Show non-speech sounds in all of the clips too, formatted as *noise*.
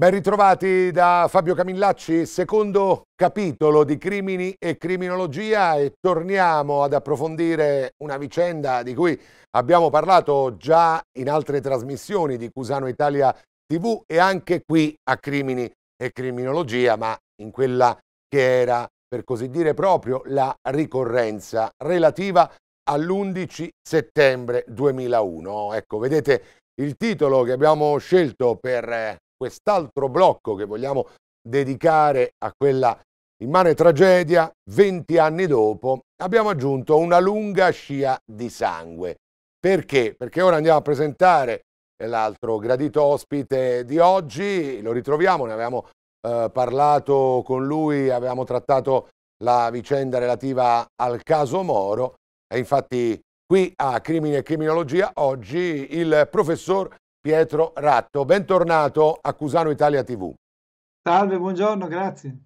Ben ritrovati da Fabio Camillacci, secondo capitolo di Crimini e Criminologia e torniamo ad approfondire una vicenda di cui abbiamo parlato già in altre trasmissioni di Cusano Italia TV e anche qui a Crimini e Criminologia, ma in quella che era, per così dire, proprio la ricorrenza relativa all'11 settembre 2001. Ecco, vedete il titolo che abbiamo scelto per eh, quest'altro blocco che vogliamo dedicare a quella immane tragedia, 20 anni dopo, abbiamo aggiunto una lunga scia di sangue. Perché? Perché ora andiamo a presentare l'altro gradito ospite di oggi, lo ritroviamo, ne avevamo eh, parlato con lui, avevamo trattato la vicenda relativa al caso Moro e infatti qui a Crimine e Criminologia oggi il professor Pietro Ratto. Bentornato a Cusano Italia TV. Salve, buongiorno, grazie.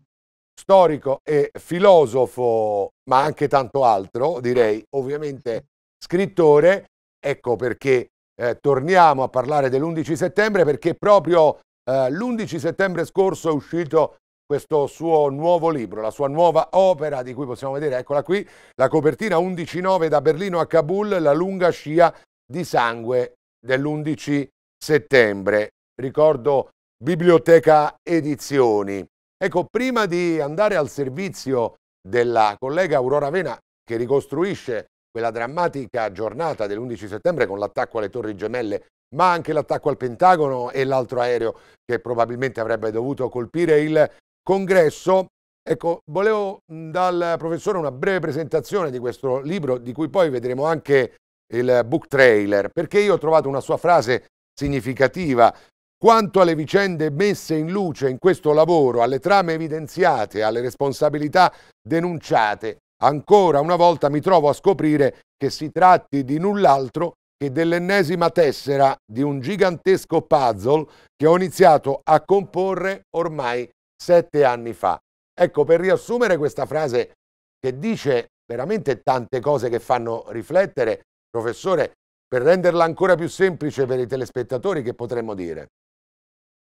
Storico e filosofo, ma anche tanto altro, direi ovviamente scrittore. Ecco perché eh, torniamo a parlare dell'11 settembre, perché proprio eh, l'11 settembre scorso è uscito questo suo nuovo libro, la sua nuova opera di cui possiamo vedere, eccola qui, la copertina 11-9 da Berlino a Kabul, la lunga scia di sangue dell'11 settembre settembre. Ricordo Biblioteca Edizioni. Ecco, prima di andare al servizio della collega Aurora Vena che ricostruisce quella drammatica giornata dell'11 settembre con l'attacco alle Torri Gemelle, ma anche l'attacco al Pentagono e l'altro aereo che probabilmente avrebbe dovuto colpire il congresso. Ecco, volevo dal professore una breve presentazione di questo libro, di cui poi vedremo anche il book trailer, perché io ho trovato una sua frase significativa quanto alle vicende messe in luce in questo lavoro, alle trame evidenziate, alle responsabilità denunciate, ancora una volta mi trovo a scoprire che si tratti di null'altro che dell'ennesima tessera di un gigantesco puzzle che ho iniziato a comporre ormai sette anni fa. Ecco, per riassumere questa frase che dice veramente tante cose che fanno riflettere, professore, per renderla ancora più semplice per i telespettatori, che potremmo dire?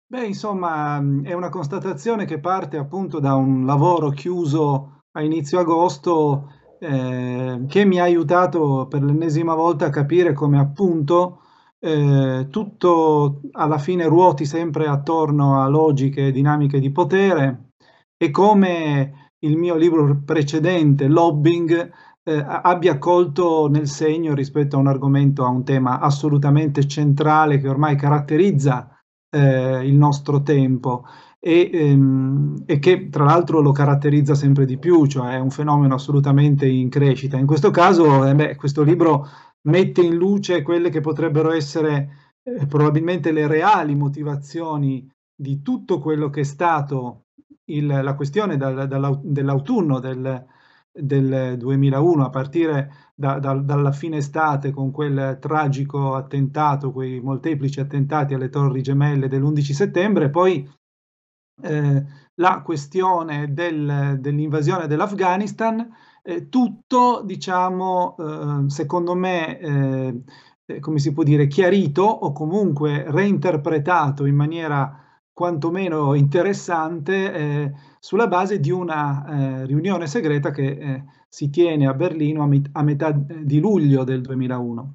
Beh, insomma, mm, è una constatazione che parte appunto da un lavoro chiuso a inizio agosto eh, che mi ha aiutato per l'ennesima volta a capire come appunto eh, tutto alla fine ruoti sempre attorno a logiche e dinamiche di potere e come il mio libro precedente, Lobbying, eh, abbia colto nel segno rispetto a un argomento, a un tema assolutamente centrale che ormai caratterizza eh, il nostro tempo e, ehm, e, che tra l'altro lo caratterizza sempre di più, cioè è un fenomeno assolutamente in crescita. In questo caso, eh, beh, questo libro mette in luce quelle che potrebbero essere eh, probabilmente le reali motivazioni di tutto quello che è stato il, la questione dal, dall'autunno del del 2001, a partire da, da, dalla fine estate con quel tragico attentato, quei molteplici attentati alle torri gemelle dell'11 settembre, poi eh, la questione del, dell'invasione dell'Afghanistan, eh, tutto diciamo eh, secondo me eh, eh, come si può dire chiarito o comunque reinterpretato in maniera quantomeno interessante eh, sulla base di una eh, riunione segreta che eh, si tiene a Berlino a, met a, metà eh, di luglio del 2001.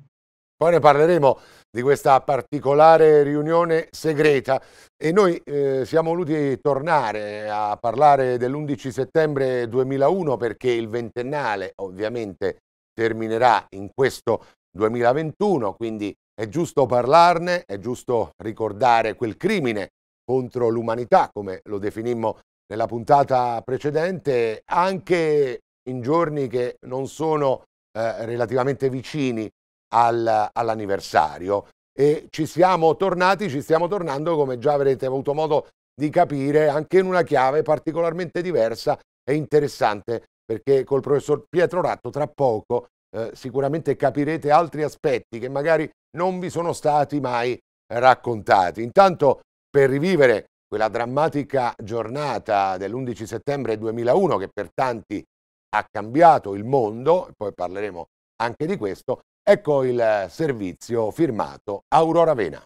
Poi ne parleremo di questa particolare riunione segreta e noi eh, siamo voluti tornare a parlare dell'11 settembre 2001 perché il ventennale ovviamente terminerà in questo 2021, quindi è giusto parlarne, è giusto ricordare quel crimine contro l'umanità, come lo definimmo nella puntata precedente, anche in giorni che non sono eh, relativamente vicini al, all'anniversario. E ci siamo tornati, ci stiamo tornando, come già avrete avuto modo di capire, anche in una chiave particolarmente diversa e interessante, perché col professor Pietro Ratto tra poco eh, sicuramente capirete altri aspetti che magari non vi sono stati mai raccontati. Intanto, per rivivere quella drammatica giornata dell'11 settembre 2001 che per tanti ha cambiato il mondo, poi parleremo anche di questo, ecco il eh, servizio firmato Aurora Vena.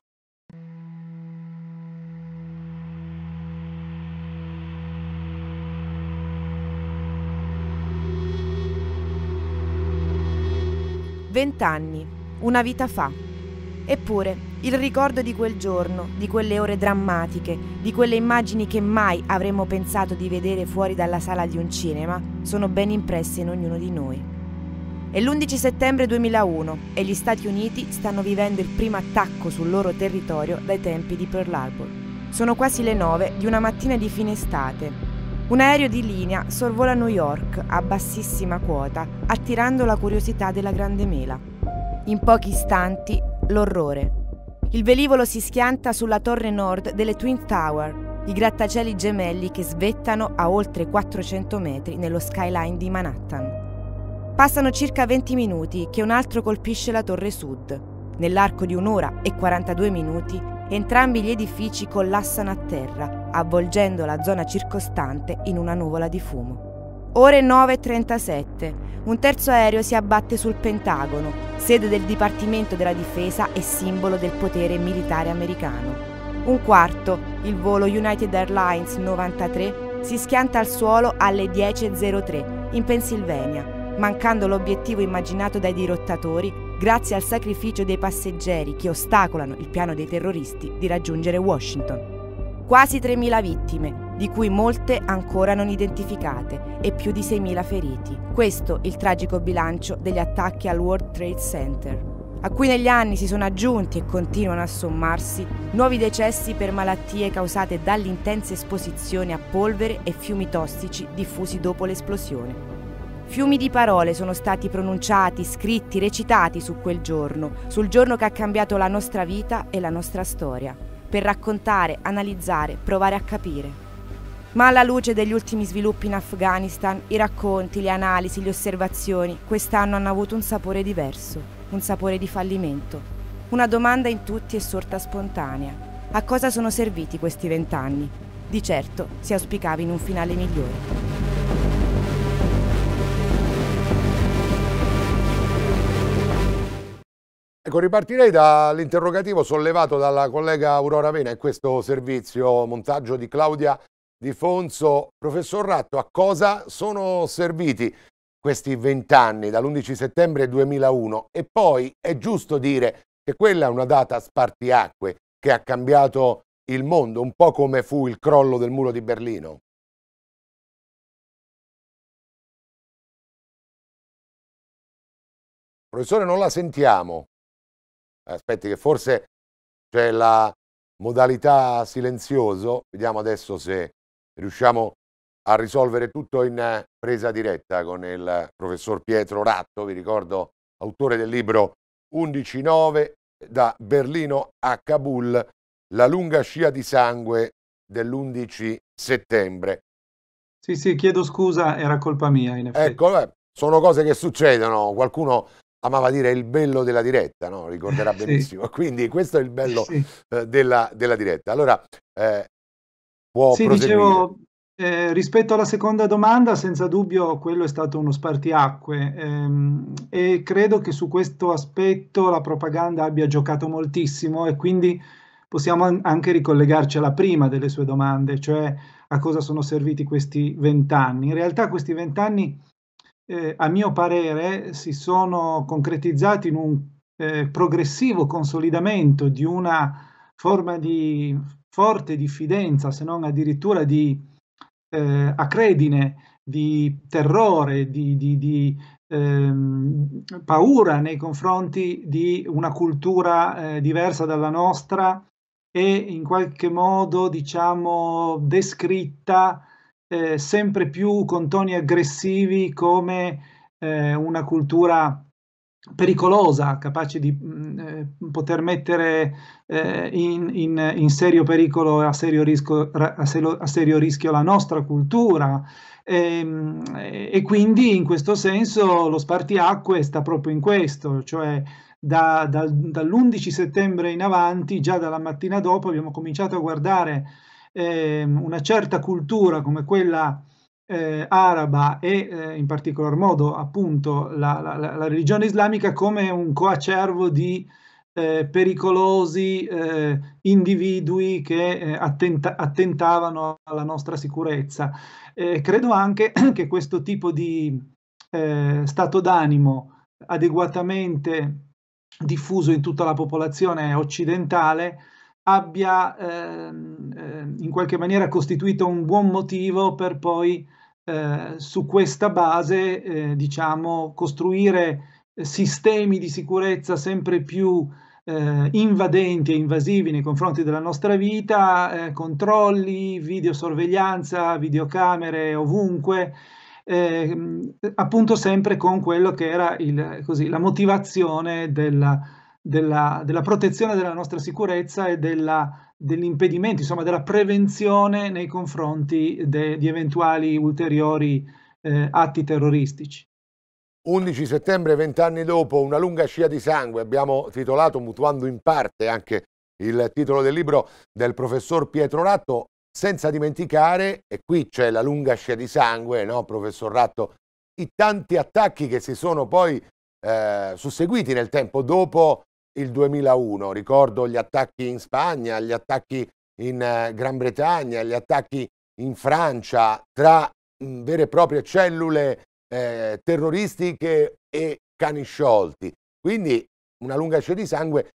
Vent'anni, una vita fa. Eppure il ricordo di quel giorno, di quelle ore drammatiche, di quelle immagini che mai avremmo pensato di vedere fuori dalla sala di un cinema, sono ben impresse in ognuno di noi. È l'11 settembre 2001 e gli Stati Uniti stanno vivendo il primo attacco sul loro territorio dai tempi di Pearl Harbor. Sono quasi le 9 di una mattina di fine estate. Un aereo di linea sorvola New York a bassissima quota, attirando la curiosità della grande mela. In pochi istanti, l'orrore, il velivolo si schianta sulla torre nord delle Twin Tower, i grattacieli gemelli che svettano a oltre 400 metri nello skyline di Manhattan. Passano circa 20 minuti che un altro colpisce la torre sud. Nell'arco di un'ora e 42 minuti entrambi gli edifici collassano a terra, avvolgendo la zona circostante in una nuvola di fumo. Ore 9.37. Un terzo aereo si abbatte sul Pentagono, sede del Dipartimento della Difesa e simbolo del potere militare americano. Un quarto, il volo United Airlines 93, si schianta al suolo alle 10.03 in Pennsylvania, mancando l'obiettivo immaginato dai dirottatori grazie al sacrificio dei passeggeri che ostacolano il piano dei terroristi di raggiungere Washington. Quasi 3.000 vittime, di cui molte ancora non identificate, e più di 6.000 feriti. Questo il tragico bilancio degli attacchi al World Trade Center a cui negli anni si sono aggiunti e continuano a sommarsi nuovi decessi per malattie causate dall'intensa esposizione a polvere e fiumi tossici diffusi dopo l'esplosione. Fiumi di parole sono stati pronunciati, scritti, recitati su quel giorno, sul giorno che ha cambiato la nostra vita e la nostra storia, per raccontare, analizzare, provare a capire. Ma alla luce degli ultimi sviluppi in Afghanistan, i racconti, le analisi, le osservazioni quest'anno hanno avuto un sapore diverso, un sapore di fallimento. Una domanda in tutti è sorta spontanea. A cosa sono serviti questi vent'anni? Di certo si auspicava in un finale migliore. Ecco, ripartirei dall'interrogativo sollevato dalla collega Aurora Vena in questo servizio montaggio di Claudia di Fonso. Professor Ratto, a cosa sono serviti questi vent'anni dall'11 settembre 2001? E poi è giusto dire che quella è una data spartiacque che ha cambiato il mondo, un po' come fu il crollo del muro di Berlino. Professore, non la sentiamo. Eh, aspetti che forse c'è la modalità silenzioso. Vediamo adesso se riusciamo a risolvere tutto in eh, presa diretta con il professor Pietro Ratto, vi ricordo, autore del libro 11.9 da Berlino a Kabul, la lunga scia di sangue dell'11 settembre. Sì, sì, chiedo scusa, era colpa mia in effetti. Ecco, eh, sono cose che succedono, qualcuno amava dire il bello della diretta, no? ricorderà *laughs* benissimo, sì. quindi questo è il bello sì. eh, della, della, diretta. Allora, eh, può sì, proseguire. Dicevo, eh, rispetto alla seconda domanda, senza dubbio quello è stato uno spartiacque ehm, e credo che su questo aspetto la propaganda abbia giocato moltissimo e quindi possiamo an- anche ricollegarci alla prima delle sue domande, cioè a cosa sono serviti questi vent'anni. In realtà questi vent'anni, eh, a mio parere, si sono concretizzati in un eh, progressivo consolidamento di una forma di forte diffidenza, se non addirittura di eh, acredine, di terrore, di, di, di ehm, paura nei confronti di una cultura eh, diversa dalla nostra e in qualche modo, diciamo, descritta eh, sempre più con toni aggressivi come eh, una cultura pericolosa, capace di mh, mm, eh, poter mettere eh, in, in, in, serio pericolo e a serio rischio, a serio, rischio la nostra cultura. E, ehm, e, quindi in questo senso lo spartiacque sta proprio in questo, cioè da, dal, dall'11 settembre in avanti, già dalla mattina dopo abbiamo cominciato a guardare eh, una certa cultura come quella eh, araba e eh, in particolar modo appunto la, la, la, religione islamica come un coacervo di eh, pericolosi eh, individui che eh, attenta- attentavano alla nostra sicurezza. Eh, credo anche *clears throat* che questo tipo di stato d'animo adeguatamente diffuso in tutta la popolazione occidentale abbia ehm, in qualche maniera costituito un buon motivo per poi eh, su questa base eh, diciamo, costruire sistemi di sicurezza sempre più eh, invadenti e invasivi nei confronti della nostra vita, eh, controlli, videosorveglianza, videocamere ovunque, ehm, appunto sempre con quello che era il, così, la motivazione della, della, della protezione della nostra sicurezza e della dell'impedimento, insomma della prevenzione nei confronti de, di eventuali ulteriori eh, atti terroristici. 11 settembre, vent'anni dopo, una lunga scia di sangue, abbiamo titolato, mutuando in parte anche il titolo del libro del professor Pietro Ratto, senza dimenticare, e qui c'è la lunga scia di sangue, no, professor Ratto, i tanti attacchi che si sono poi eh, susseguiti nel tempo dopo il 2001, ricordo gli attacchi in Spagna, gli attacchi in eh, Gran Bretagna, gli attacchi in Francia, tra mm, vere e proprie cellule eh, terroristiche e cani sciolti. Quindi una lunga scia di sangue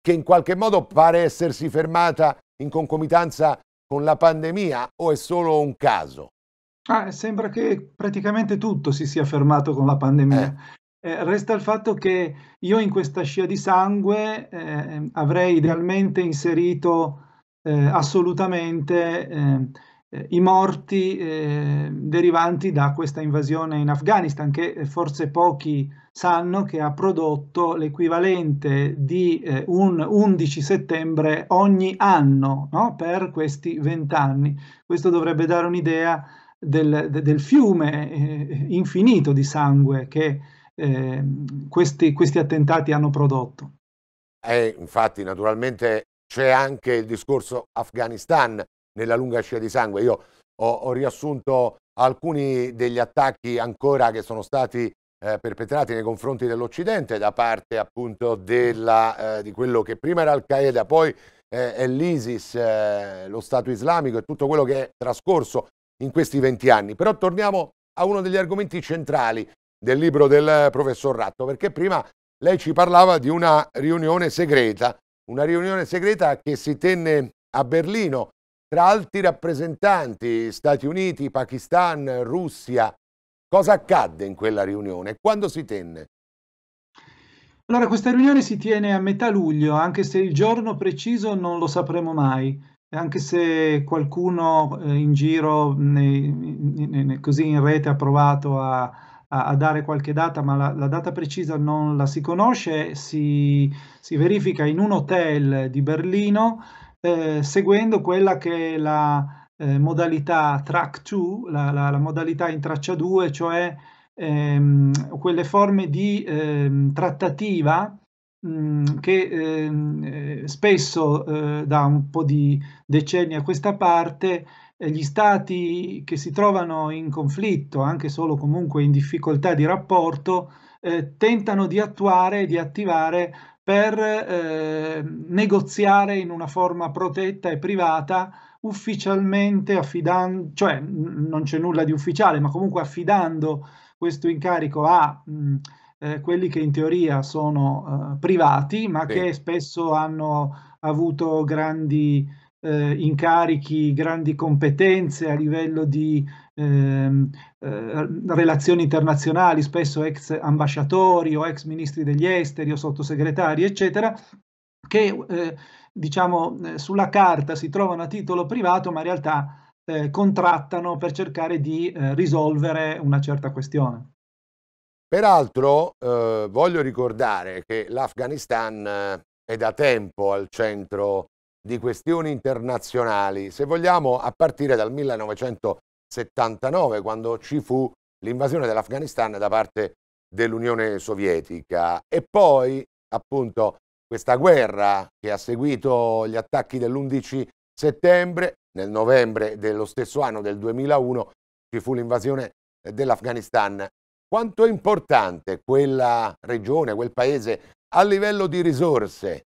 che in qualche modo pare essersi fermata in concomitanza con la pandemia o è solo un caso? Ah, sembra che praticamente tutto si sia fermato con la pandemia. Eh. Eh, resta il fatto che io in questa scia di sangue eh, avrei idealmente inserito eh, assolutamente ehm, eh, i morti ehm, derivanti da questa invasione in Afghanistan, che eh, forse pochi sanno che ha prodotto l'equivalente di eh, un 11 settembre ogni anno no? per questi vent'anni. Questo dovrebbe dare un'idea del, del fiume eh, infinito di sangue che eh, questi, questi attentati hanno prodotto. Eh, infatti, naturalmente c'è anche il discorso Afghanistan nella lunga scia di sangue. Io ho, ho riassunto alcuni degli attacchi ancora che sono stati eh, perpetrati nei confronti dell'Occidente da parte appunto della, eh, di quello che prima era Al-Qaeda, poi eh, è l'ISIS, eh, lo Stato islamico e tutto quello che è trascorso in questi 20 anni. Però torniamo a uno degli argomenti centrali del libro del professor Ratto, perché prima lei ci parlava di una riunione segreta, una riunione segreta che si tenne a Berlino tra alti rappresentanti Stati Uniti, Pakistan, Russia. Cosa accadde in quella riunione? Quando si tenne? Allora, questa riunione si tiene a metà luglio, anche se il giorno preciso non lo sapremo mai, anche se qualcuno eh, in giro, così in rete, ha provato a, a, a dare qualche data, ma la, la, data precisa non la si conosce, si, si verifica in un hotel di Berlino eh, seguendo quella che è la eh, modalità track 2, la, la, la, modalità in traccia 2, cioè ehm, quelle forme di ehm, trattativa mm, che ehm, eh, spesso eh, da un po' di decenni a questa parte gli stati che si trovano in conflitto, anche solo comunque in difficoltà di rapporto, eh, tentano di attuare, di attivare per eh, negoziare in una forma protetta e privata ufficialmente affidando, cioè non c'è nulla di ufficiale, ma comunque affidando questo incarico a mh, mm, eh, quelli che in teoria sono eh, privati, ma sì. che spesso hanno avuto grandi eh, incarichi, grandi competenze a livello di ehm, eh, relazioni internazionali, spesso ex ambasciatori o ex ministri degli esteri o sottosegretari, eccetera, che eh, diciamo eh, sulla carta si trovano a titolo privato, ma in realtà eh, contrattano per cercare di eh, risolvere una certa questione. Peraltro voglio ricordare che l'Afghanistan è da tempo al centro di questioni internazionali, se vogliamo a partire dal 1979 quando ci fu l'invasione dell'Afghanistan da parte dell'Unione Sovietica e poi appunto questa guerra che ha seguito gli attacchi dell'11 settembre, nel novembre dello stesso anno del 2001 ci fu l'invasione dell'Afghanistan. Quanto è importante quella regione, quel paese a livello di risorse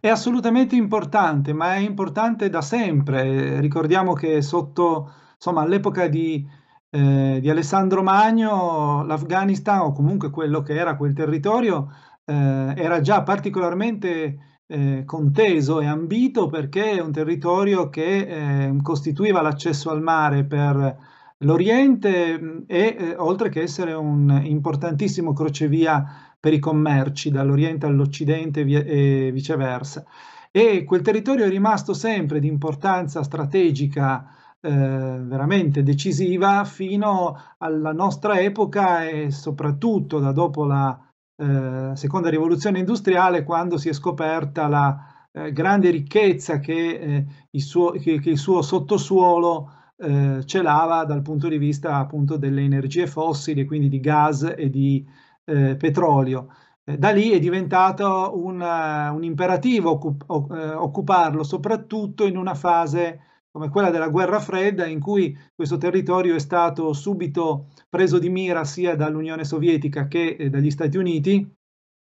è assolutamente importante, ma è importante da sempre. Ricordiamo che sotto, insomma, all'epoca di, eh, di Alessandro Magno, l'Afghanistan, o comunque quello che era quel territorio, eh, era già particolarmente eh, conteso e ambito perché è un territorio che eh, costituiva l'accesso al mare per L'Oriente mm, è, eh, oltre che essere un importantissimo crocevia per i commerci dall'Oriente all'Occidente e viceversa, e quel territorio è rimasto sempre di importanza strategica eh, veramente decisiva fino alla nostra epoca e soprattutto da dopo la eh, seconda rivoluzione industriale quando si è scoperta la eh, grande ricchezza che eh, il, suo, che, che il suo sottosuolo eh, celava dal punto di vista appunto delle energie fossili, quindi di gas e di eh, petrolio. Eh, da lì è diventato un, eh, un imperativo occup- eh, occuparlo, soprattutto in una fase come quella della guerra fredda, in cui questo territorio è stato subito preso di mira sia dall'Unione Sovietica che dagli Stati Uniti.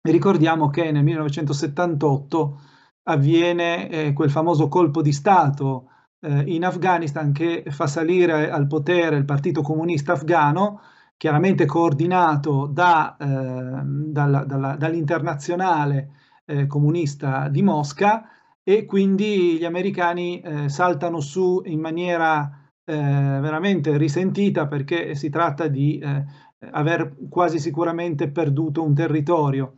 E ricordiamo che nel 1978 avviene eh, quel famoso colpo di Stato eh, in Afghanistan che fa salire al potere il Partito Comunista Afghano, chiaramente coordinato da, eh, dalla, dalla, dall'internazionale eh, comunista di Mosca e quindi gli americani eh, saltano su in maniera eh, veramente risentita perché si tratta di eh, aver quasi sicuramente perduto un territorio.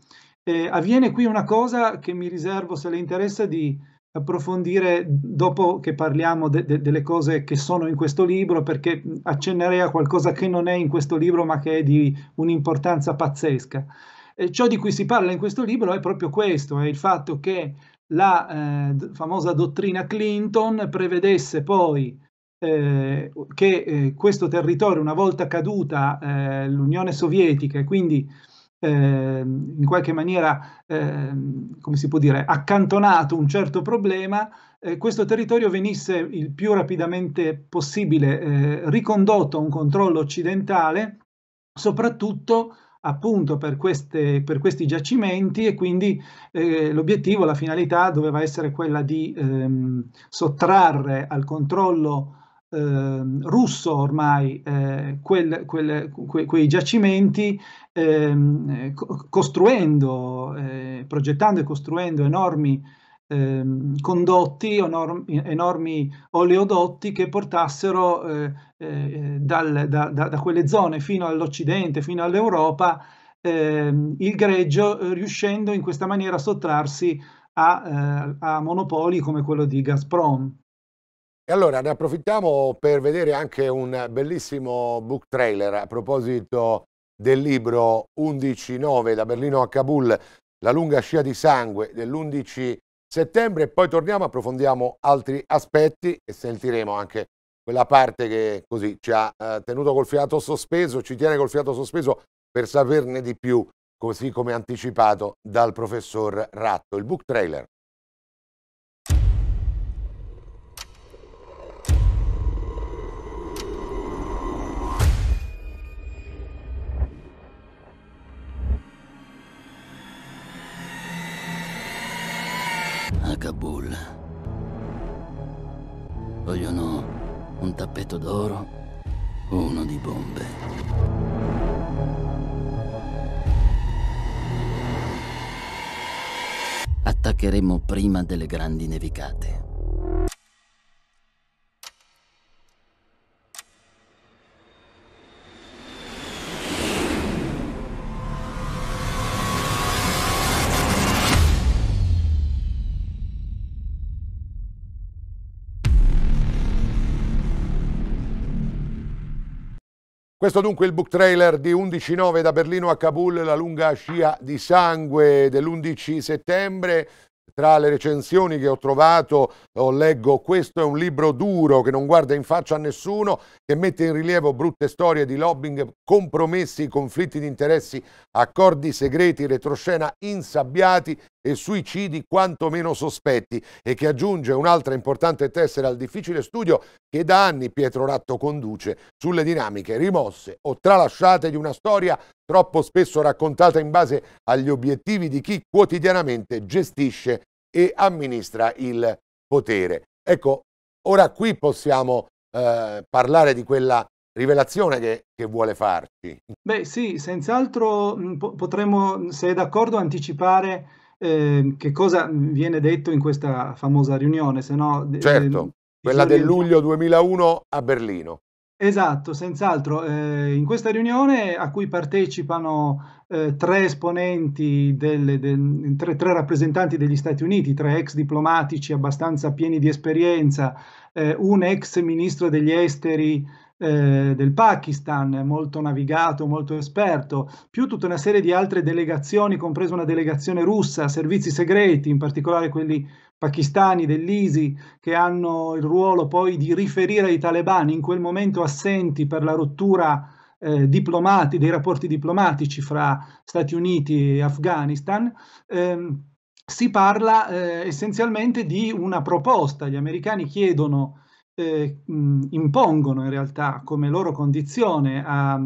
avviene qui una cosa che mi riservo se le interessa di approfondire dopo che parliamo de, de, delle cose che sono in questo libro, perché accennerei a qualcosa che non è in questo libro ma che è di un'importanza pazzesca. E ciò di cui si parla in questo libro è proprio questo, è il fatto che la eh, famosa dottrina Clinton prevedesse poi eh, che eh, questo territorio, una volta caduta eh, l'Unione Sovietica e quindi Ehm, in qualche maniera, ehm, come si può dire, accantonato un certo problema, eh, questo territorio venisse il più rapidamente possibile eh, ricondotto a un controllo occidentale, soprattutto appunto per, queste, per, questi giacimenti e quindi eh, l'obiettivo, la finalità doveva essere quella di ehm, sottrarre al controllo eh, russo ormai eh, quel, quel, que, quei giacimenti, ehm, eh, costruendo, progettando e costruendo enormi ehm, condotti, enormi, enormi, oleodotti che portassero eh, eh, dal, da, da, da, quelle zone fino all'Occidente, fino all'Europa, ehm, il greggio, eh, riuscendo in questa maniera a sottrarsi a, a monopoli come quello di Gazprom. E allora ne approfittiamo per vedere anche un bellissimo book trailer a proposito del libro 11.9 da Berlino a Kabul, la lunga scia di sangue dell'11 settembre poi torniamo, approfondiamo altri aspetti e sentiremo anche quella parte che così ci ha eh, tenuto col fiato sospeso, ci tiene col fiato sospeso per saperne di più, così come anticipato dal professor Ratto. Il book trailer. Vogliono un tappeto d'oro o uno di bombe. Attaccheremo prima delle grandi nevicate. Questo dunque il book trailer di 11.9 da Berlino a Kabul, la lunga scia di sangue dell'11 settembre. Tra le recensioni che ho trovato oh, leggo questo è un libro duro che non guarda in faccia a nessuno, che mette in rilievo brutte storie di lobbying, compromessi, conflitti di interessi, accordi segreti, retroscena insabbiati e suicidi quantomeno sospetti e che aggiunge un'altra importante tessera al difficile studio che da anni Pietro Ratto conduce sulle dinamiche rimosse o tralasciate di una storia troppo spesso raccontata in base agli obiettivi di chi quotidianamente gestisce e amministra il potere. Ecco, ora qui possiamo eh, parlare di quella rivelazione che, che, vuole farci. Beh sì, senz'altro mm, potremmo, se è d'accordo, anticipare eh, che cosa viene detto in questa famosa riunione, se no... Certo, eh, quella del luglio 2001 a Berlino. Esatto, senz'altro. Eh, in questa riunione a cui partecipano eh, tre esponenti, delle, del, tre, tre, rappresentanti degli Stati Uniti, tre ex diplomatici abbastanza pieni di esperienza, eh, un ex ministro degli esteri eh, del Pakistan, molto navigato, molto esperto, più tutta una serie di altre delegazioni, compresa una delegazione russa, servizi segreti, in particolare quelli pakistani dell'ISI, che hanno il ruolo poi di riferire ai talebani in quel momento assenti per la rottura eh, diplomati, dei rapporti diplomatici fra Stati Uniti e Afghanistan. Ehm, si parla eh, essenzialmente di una proposta, gli americani chiedono eh, impongono in realtà come loro condizione a,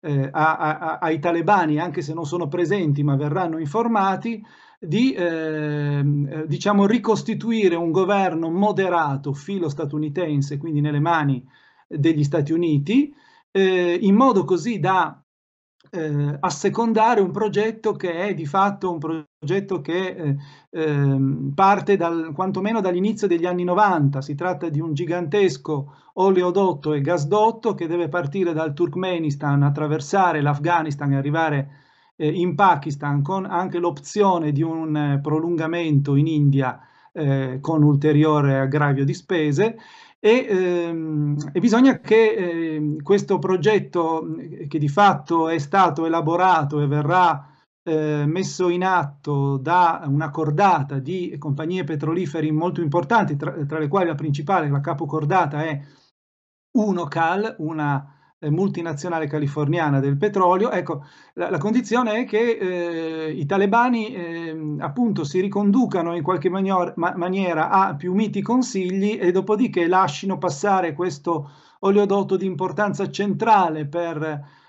eh, a, a, ai talebani, anche se non sono presenti ma verranno informati, di ehm, eh, diciamo, ricostituire un governo moderato filo statunitense, quindi nelle mani degli Stati Uniti, eh, in modo così da eh, assecondare un progetto che è di fatto un progetto che eh, eh, parte dal, quantomeno dall'inizio degli anni 90. Si tratta di un gigantesco oleodotto e gasdotto che deve partire dal Turkmenistan, attraversare l'Afghanistan e arrivare eh, in Pakistan, con anche l'opzione di un eh, prolungamento in India eh, con ulteriore aggravio di spese e, ehm, e bisogna che ehm, questo progetto, eh, che di fatto è stato elaborato e verrà eh, messo in atto da una cordata di compagnie petroliferi molto importanti, tra, tra le quali la principale, la capocordata, è Unocal, una eh, multinazionale californiana del petrolio, ecco, la, la condizione è che eh, i talebani eh, appunto si riconducano in qualche manior, ma, maniera a più miti consigli e dopodiché lasciano passare questo oleodotto di importanza centrale per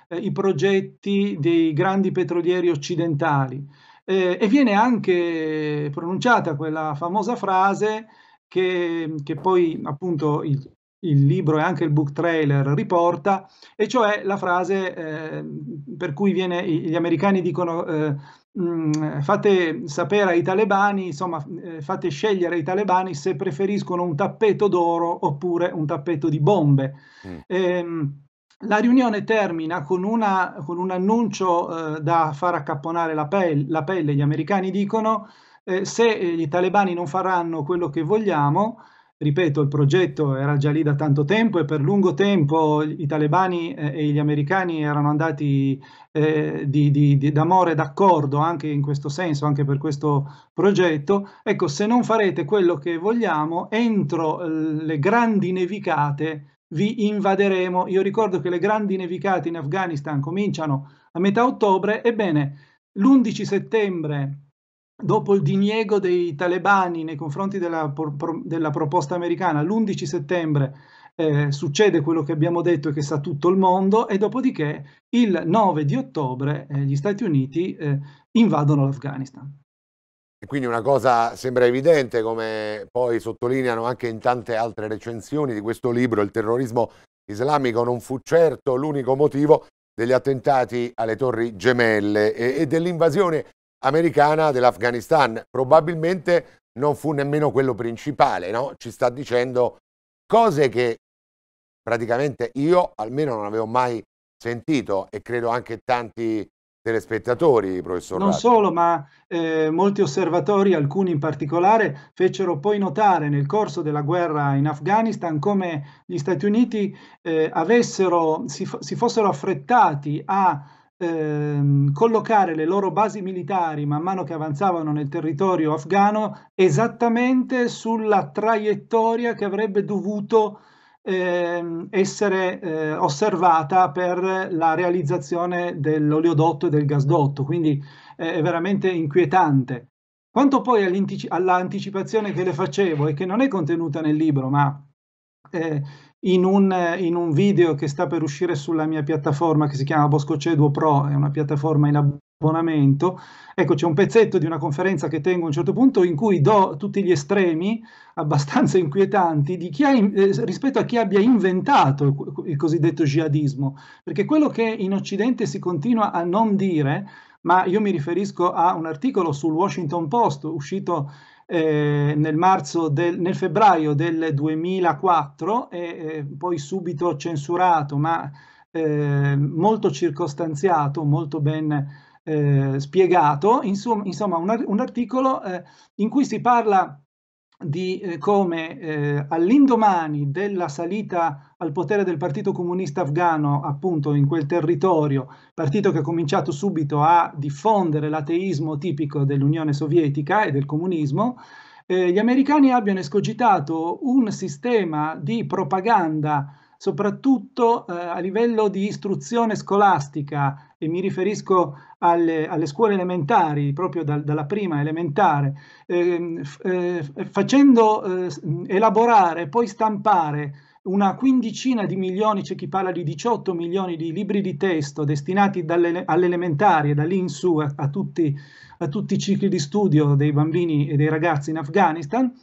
eh, i progetti dei grandi petrolieri occidentali. Eh, e viene anche pronunciata quella famosa frase che, che, poi appunto il, il libro e anche il book trailer riporta, e cioè la frase eh, per cui viene, gli americani dicono eh, mm, fate sapere ai talebani, insomma eh, fate scegliere ai talebani se preferiscono un tappeto d'oro oppure un tappeto di bombe. Mm. Ehm, la riunione termina con, una, con un annuncio eh, da far accapponare la pelle, la pelle gli americani dicono eh, se i talebani non faranno quello che vogliamo, ripeto, il progetto era già lì da tanto tempo e per lungo tempo i talebani eh, e gli americani erano andati eh, di, di, di, d'amore d'accordo anche in questo senso, anche per questo progetto. Ecco, se non farete quello che vogliamo, entro eh, le grandi nevicate vi invaderemo. Io ricordo che le grandi nevicate in Afghanistan cominciano a metà ottobre, ebbene l'11 settembre dopo il diniego dei talebani nei confronti della, della proposta americana l'11 settembre eh, succede quello che abbiamo detto e che sa tutto il mondo e dopodiché il 9 di ottobre eh, gli Stati Uniti eh, invadono l'Afghanistan. E Quindi una cosa sembra evidente, come poi sottolineano anche in tante altre recensioni di questo libro, il terrorismo islamico non fu certo l'unico motivo degli attentati alle torri gemelle e, e dell'invasione americana dell'Afghanistan. Probabilmente non fu nemmeno quello principale, no? Ci sta dicendo cose che praticamente io almeno non avevo mai sentito e credo anche tanti telespettatori, professor. Non Ratti. solo, ma eh, molti osservatori, alcuni in particolare, fecero poi notare nel corso della guerra in Afghanistan come gli Stati Uniti eh, avessero, si, si, fossero affrettati a ehm, collocare le loro basi militari man mano che avanzavano nel territorio afghano esattamente sulla traiettoria che avrebbe dovuto ehm, essere eh, osservata per la realizzazione dell'oleodotto e del gasdotto, quindi eh, è veramente inquietante. Quanto poi all'anticipazione che le facevo e che non è contenuta nel libro, ma eh, in un, in un, video che sta per uscire sulla mia piattaforma che si chiama Bosco Ceduo Pro, è una piattaforma in abbonamento. Ecco, c'è un pezzetto di una conferenza che tengo a un certo punto in cui do tutti gli estremi abbastanza *laughs* inquietanti di chi ha, eh, rispetto a chi abbia inventato il cosiddetto jihadismo, perché quello che in Occidente si continua a non dire, ma io mi riferisco a un articolo sul Washington Post uscito eh, nel, del, nel, febbraio del 2004 e eh, poi subito censurato, ma eh, molto circostanziato, molto ben eh, spiegato, insomma, un, un articolo eh, in cui si parla di eh, come eh, all'indomani della salita al potere del Partito Comunista Afghano, appunto in quel territorio, partito che ha cominciato subito a diffondere l'ateismo tipico dell'Unione Sovietica e del comunismo, eh, gli americani abbiano escogitato un sistema di propaganda soprattutto eh, a livello di istruzione scolastica, e mi riferisco alle, alle scuole elementari, proprio dal, dalla prima elementare, ehm, eh, facendo eh, elaborare, poi stampare una quindicina di milioni, c'è chi parla di 18 milioni di libri di testo destinati dalle, all'elementare, da lì in su a, a, tutti, a, tutti, i cicli di studio dei bambini e dei ragazzi in Afghanistan,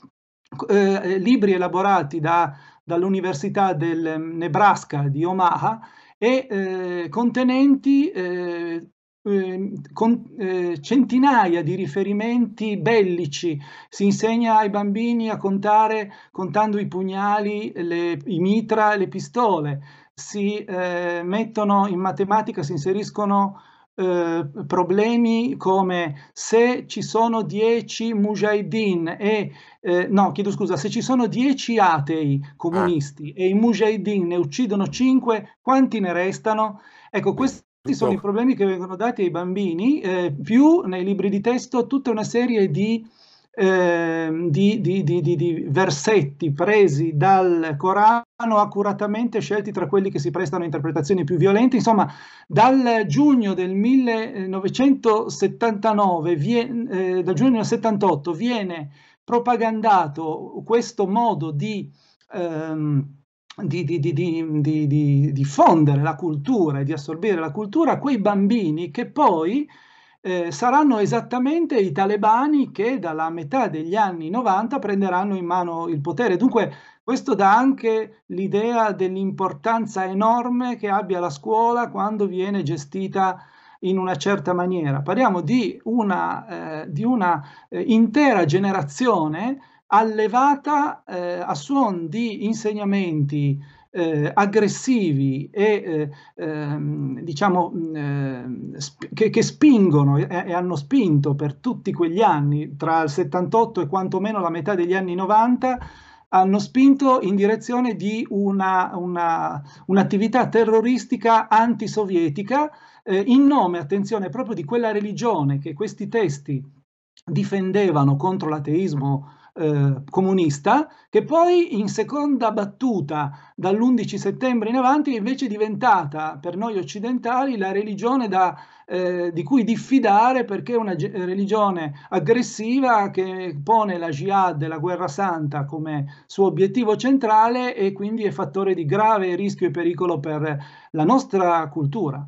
eh, libri elaborati da dall'Università del Nebraska di Omaha e eh, contenenti eh, ehm, con, eh, centinaia di riferimenti bellici. Si insegna ai bambini a contare contando i pugnali, le, i mitra le pistole. Si eh, mettono in matematica, si inseriscono eh, problemi come se ci sono 10 mujahideen e eh, no, chiedo scusa, se ci sono 10 atei comunisti ah. e i mujahideen ne uccidono 5, quanti ne restano? Ecco, questi sono i problemi che vengono dati ai bambini, eh, più nei libri di testo tutta una serie di eh, di, di, di, di, versetti presi dal Corano accuratamente scelti tra quelli che si prestano a interpretazioni più violente. Insomma, dal giugno del 1979, viene, eh, dal giugno del 78, viene propagandato questo modo di... Ehm, di, di, di, di, diffondere la cultura e di assorbire la cultura a quei bambini che poi eh, saranno esattamente i talebani che dalla metà degli anni 90 prenderanno in mano il potere. Dunque questo dà anche l'idea dell'importanza enorme che abbia la scuola quando viene gestita in una certa maniera. Parliamo di una, eh, di una eh, intera generazione allevata eh, a suon di insegnamenti eh, aggressivi e eh, ehm, diciamo, mm, eh, sp- che, che, spingono e, e, hanno spinto per tutti quegli anni, tra il 78 e quantomeno la metà degli anni 90, hanno spinto in direzione di una, una, un'attività terroristica antisovietica eh, in nome, attenzione, proprio di quella religione che questi testi difendevano contro l'ateismo eh, comunista, che poi in seconda battuta dall'11 settembre in avanti è invece diventata per noi occidentali la religione da, eh, di cui diffidare perché è una religione aggressiva che pone la jihad la guerra santa come suo obiettivo centrale e quindi è fattore di grave rischio e pericolo per la nostra cultura.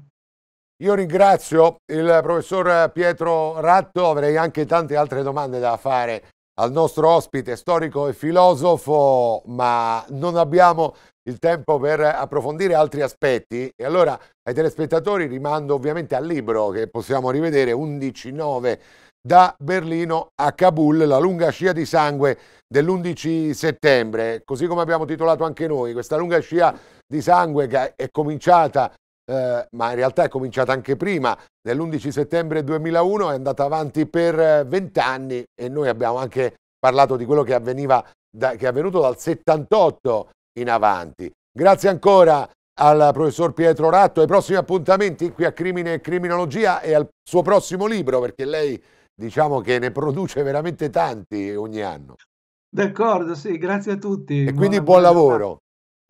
Io ringrazio il professor Pietro Ratto, avrei anche tante altre domande da fare al nostro ospite storico e filosofo, ma non abbiamo il tempo per approfondire altri aspetti e allora ai telespettatori rimando ovviamente al libro che possiamo rivedere 11.9 da Berlino a Kabul, la lunga scia di sangue dell'11 settembre, così come abbiamo titolato anche noi, questa lunga scia di sangue che è cominciata eh, ma in realtà è cominciata anche prima, nell'11 settembre 2001, è andata avanti per eh, vent'anni e noi abbiamo anche parlato di quello che, avveniva da, che è avvenuto dal 78 in avanti. Grazie ancora al professor Pietro Ratto, ai prossimi appuntamenti qui a Crimine e Criminologia e al suo prossimo libro, perché lei diciamo che ne produce veramente tanti ogni anno. D'accordo, sì, grazie a tutti. E quindi buon lavoro.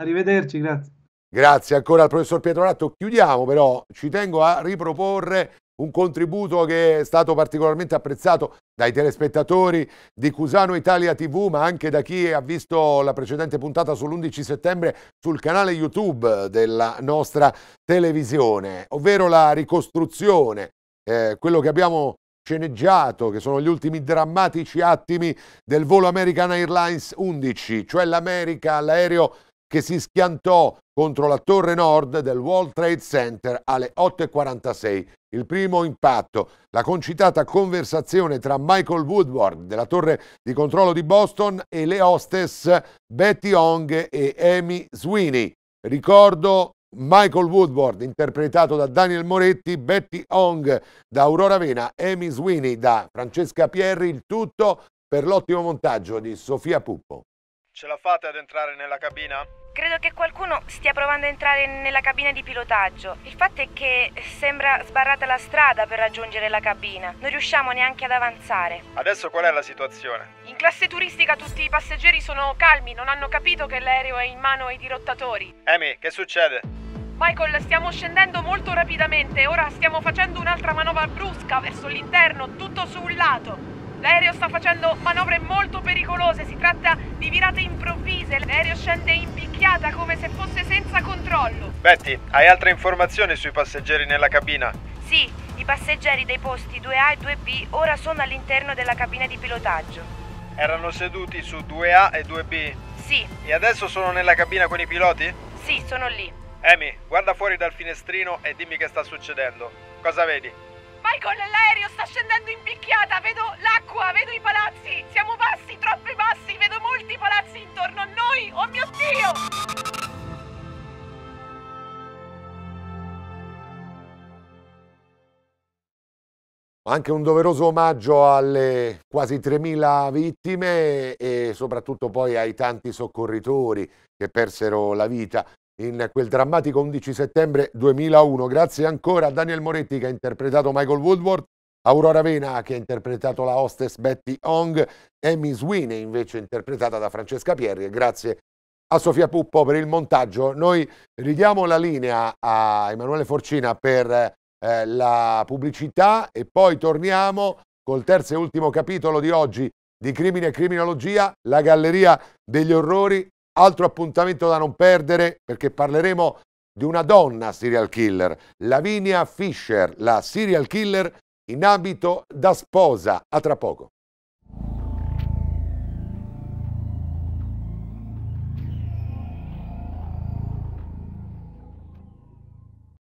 Arrivederci, grazie. Grazie ancora al professor Pietro Ratto. Chiudiamo però, ci tengo a riproporre un contributo che è stato particolarmente apprezzato dai telespettatori di Cusano Italia TV, ma anche da chi ha visto la precedente puntata sull'11 settembre sul canale YouTube della nostra televisione, ovvero la ricostruzione, eh, quello che abbiamo sceneggiato, che sono gli ultimi drammatici attimi del volo American Airlines 11, cioè l'America, l'aereo che si schiantò contro la torre nord del World Trade Center alle 8.46. Il primo impatto, la concitata conversazione tra Michael Woodward della torre di controllo di Boston e le hostess Betty Hong e Amy Sweeney. Ricordo Michael Woodward interpretato da Daniel Moretti, Betty Hong da Aurora Vena, Amy Sweeney da Francesca Pierri, il tutto per l'ottimo montaggio di Sofia Puppo. Ce la fate ad entrare nella cabina? Credo che qualcuno stia provando a entrare nella cabina di pilotaggio. Il fatto è che sembra sbarrata la strada per raggiungere la cabina. Non riusciamo neanche ad avanzare. Adesso qual è la situazione? In classe turistica tutti i passeggeri sono calmi, non hanno capito che l'aereo è in mano ai dirottatori. Amy, che succede? Michael, stiamo scendendo molto rapidamente. Ora stiamo facendo un'altra manovra brusca verso l'interno, tutto su un lato. L'aereo sta facendo manovre molto pericolose, si tratta di virate improvvise, l'aereo scende in picchiata come se fosse senza controllo. Betty, hai altre informazioni sui passeggeri nella cabina? Sì, i passeggeri dei posti 2A e 2B ora sono all'interno della cabina di pilotaggio. Erano seduti su 2A e 2B? Sì. E adesso sono nella cabina con i piloti? Sì, sono lì. Amy, guarda fuori dal finestrino e dimmi che sta succedendo. Cosa vedi? Michael, l'aereo sta scendendo in picchiata, vedo l'acqua, vedo i palazzi, siamo bassi, troppi bassi, vedo molti palazzi intorno a noi, oh mio Dio! Anche un doveroso omaggio alle quasi 3.000 vittime e soprattutto poi ai tanti soccorritori che persero la vita in quel drammatico 11 settembre 2001. Grazie ancora a Daniel Moretti che ha interpretato Michael Woodward, Aurora Vena che ha interpretato la hostess Betty Ong, Amy Sweeney invece interpretata da Francesca Pierri e grazie a Sofia Puppo per il montaggio. Noi ridiamo la linea a Emanuele Forcina per eh, la pubblicità e poi torniamo col terzo e ultimo capitolo di oggi di Crimine e Criminologia, la Galleria degli Orrori Altro appuntamento da non perdere perché parleremo di una donna serial killer, Lavinia Fisher, la serial killer in abito da sposa. A tra poco.